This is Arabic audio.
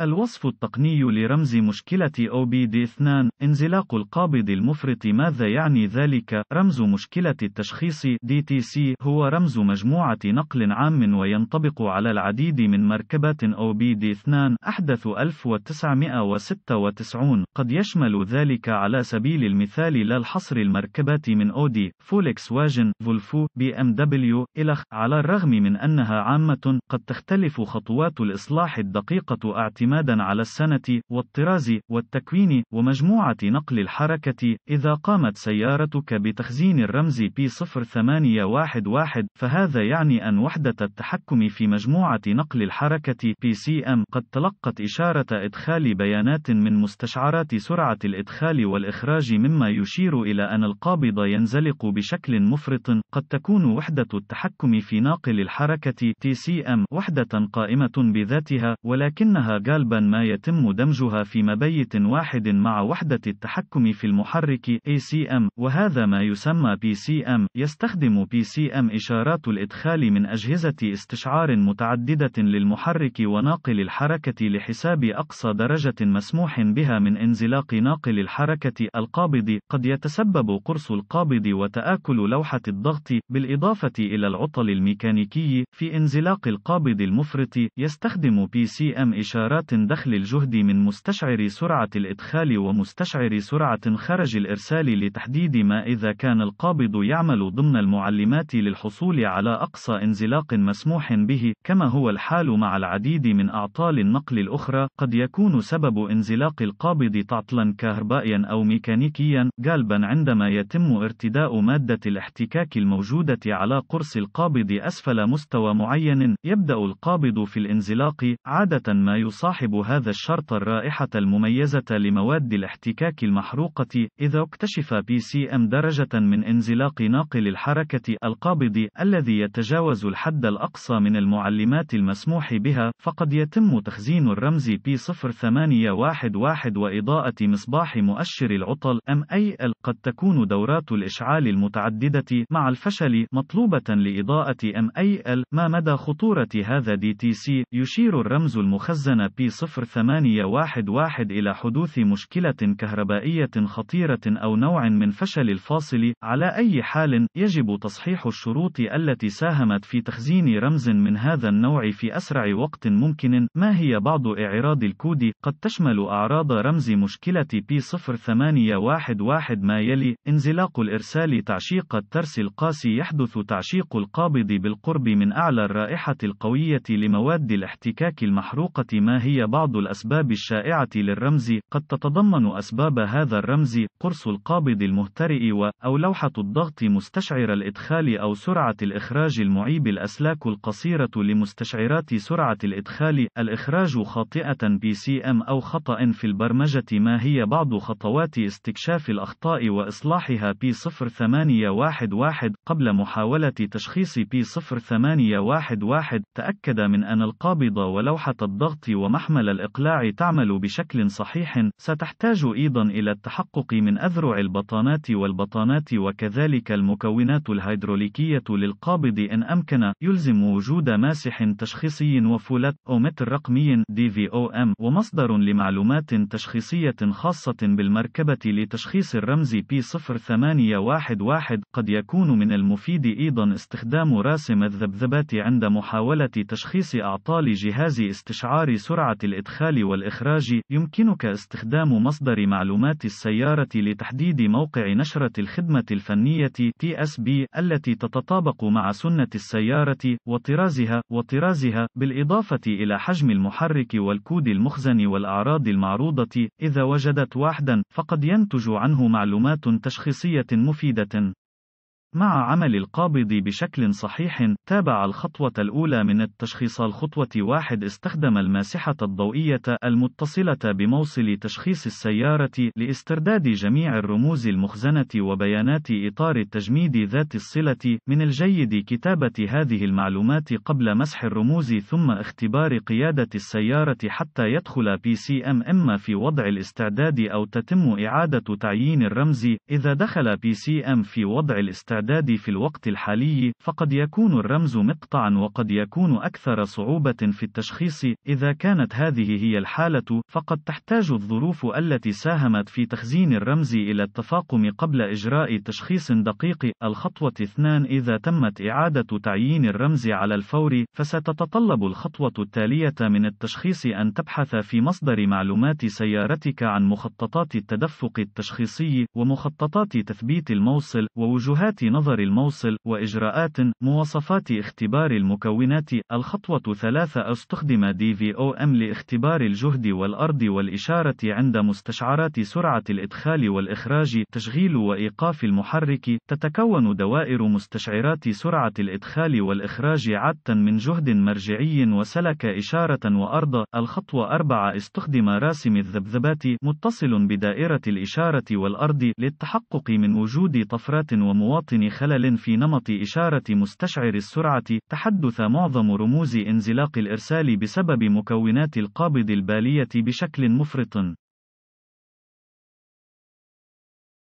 الوصف التقني لرمز مشكلة OBD2 انزلاق القابض المفرط ماذا يعني ذلك؟ رمز مشكلة التشخيص DTC هو رمز مجموعة نقل عام وينطبق على العديد من مركبات OBD2 أحدث 1996 قد يشمل ذلك على سبيل المثال لا الحصر المركبات من أودي فولكس واجن فولفو بي ام دبليو إلخ على الرغم من أنها عامة قد تختلف خطوات الإصلاح الدقيقة اعتمادا اعتمادا على السنة والطراز والتكوين ومجموعة نقل الحركة إذا قامت سيارتك بتخزين الرمز P0811 فهذا يعني أن وحدة التحكم في مجموعة نقل الحركة PCM قد تلقت إشارة إدخال بيانات من مستشعرات سرعة الإدخال والإخراج مما يشير إلى أن القابض ينزلق بشكل مفرط قد تكون وحدة التحكم في ناقل الحركة TCM وحدة قائمة بذاتها ولكنها قال غالبا ما يتم دمجها في مبيت واحد مع وحدة التحكم في المحرك ACM وهذا ما يسمى PCM يستخدم PCM إشارات الإدخال من أجهزة استشعار متعددة للمحرك وناقل الحركة لحساب أقصى درجة مسموح بها من انزلاق ناقل الحركة القابض قد يتسبب قرص القابض وتآكل لوحة الضغط بالإضافة إلى العطل الميكانيكي في انزلاق القابض المفرط يستخدم PCM إشارات دخل الجهد من مستشعر سرعة الإدخال ومستشعر سرعة خرج الإرسال لتحديد ما إذا كان القابض يعمل ضمن المعلمات للحصول على أقصى انزلاق مسموح به، كما هو الحال مع العديد من أعطال النقل الأخرى، قد يكون سبب انزلاق القابض تعطلا كهربائيا أو ميكانيكيا، غالبا عندما يتم ارتداء مادة الاحتكاك الموجودة على قرص القابض أسفل مستوى معين، يبدأ القابض في الانزلاق، عادة ما يصاحب صاحب هذا الشرط الرائحة المميزة لمواد الاحتكاك المحروقة إذا اكتشف بي سي ام درجة من انزلاق ناقل الحركة القابض الذي يتجاوز الحد الأقصى من المعلمات المسموح بها فقد يتم تخزين الرمز بي 0811 وإضاءة مصباح مؤشر العطل ام اي ال قد تكون دورات الإشعال المتعددة مع الفشل مطلوبة لإضاءة ام اي ال ما مدى خطورة هذا دي تي سي يشير الرمز المخزن بي في واحد إلى حدوث مشكلة كهربائية خطيرة أو نوع من فشل الفاصل على أي حال يجب تصحيح الشروط التي ساهمت في تخزين رمز من هذا النوع في أسرع وقت ممكن ما هي بعض إعراض الكود قد تشمل أعراض رمز مشكلة P0811 ما يلي انزلاق الإرسال تعشيق الترس القاسي يحدث تعشيق القابض بالقرب من أعلى الرائحة القوية لمواد الاحتكاك المحروقة ما هي هي بعض الأسباب الشائعة للرمز قد تتضمن أسباب هذا الرمز قرص القابض المهترئ و أو لوحة الضغط مستشعر الإدخال أو سرعة الإخراج المعيب الأسلاك القصيرة لمستشعرات سرعة الإدخال الإخراج خاطئة PCM أو خطأ في البرمجة ما هي بعض خطوات استكشاف الأخطاء وإصلاحها P0811 قبل محاولة تشخيص P0811 تأكد من أن القابض ولوحة الضغط ومع محمل الإقلاع تعمل بشكل صحيح، ستحتاج أيضًا إلى التحقق من أذرع البطانات والبطانات وكذلك المكونات الهيدروليكية للقابض إن أمكن، يلزم وجود ماسح تشخيصي وفولات أومتر رقمي DVOM ومصدر لمعلومات تشخيصية خاصة بالمركبة لتشخيص الرمز p 0811 قد يكون من المفيد أيضا استخدام راسم الذبذبات عند محاولة تشخيص أعطال جهاز استشعار سرعة الإدخال والإخراج، يمكنك استخدام مصدر معلومات السيارة لتحديد موقع نشرة الخدمة الفنية (TSB) التي تتطابق مع سنة السيارة وطرازها وطرازها، بالإضافة إلى حجم المحرك والكود المخزن والأعراض المعروضة. إذا وجدت واحدًا، فقد ينتج عنه معلومات تشخيصية مفيدة. مع عمل القابض بشكل صحيح، تابع الخطوة الأولى من التشخيص الخطوة واحد استخدم الماسحة الضوئية المتصلة بموصل تشخيص السيارة لاسترداد جميع الرموز المخزنة وبيانات إطار التجميد ذات الصلة. من الجيد كتابة هذه المعلومات قبل مسح الرموز ثم اختبار قيادة السيارة حتى يدخل PCM إما في وضع الاستعداد أو تتم إعادة تعيين الرمز. إذا دخل PCM في وضع الاستعداد الاستعداد في الوقت الحالي، فقد يكون الرمز مقطعًا وقد يكون أكثر صعوبة في التشخيص، إذا كانت هذه هي الحالة، فقد تحتاج الظروف التي ساهمت في تخزين الرمز إلى التفاقم قبل إجراء تشخيص دقيق. الخطوة 2 إذا تمت إعادة تعيين الرمز على الفور، فستتطلب الخطوة التالية من التشخيص أن تبحث في مصدر معلومات سيارتك عن مخططات التدفق التشخيصي، ومخططات تثبيت الموصل، ووجهات نظر الموصل وإجراءات مواصفات اختبار المكونات الخطوة ثلاثة استخدم DVOM لاختبار الجهد والأرض والإشارة عند مستشعرات سرعة الإدخال والإخراج تشغيل وإيقاف المحرك تتكون دوائر مستشعرات سرعة الإدخال والإخراج عادة من جهد مرجعي وسلك إشارة وأرض الخطوة 4 استخدم راسم الذبذبات متصل بدائرة الإشارة والأرض للتحقق من وجود طفرات ومواطن بمحسن خلل في نمط إشارة مستشعر السرعة، تحدث معظم رموز انزلاق الإرسال بسبب مكونات القابض البالية بشكل مفرط.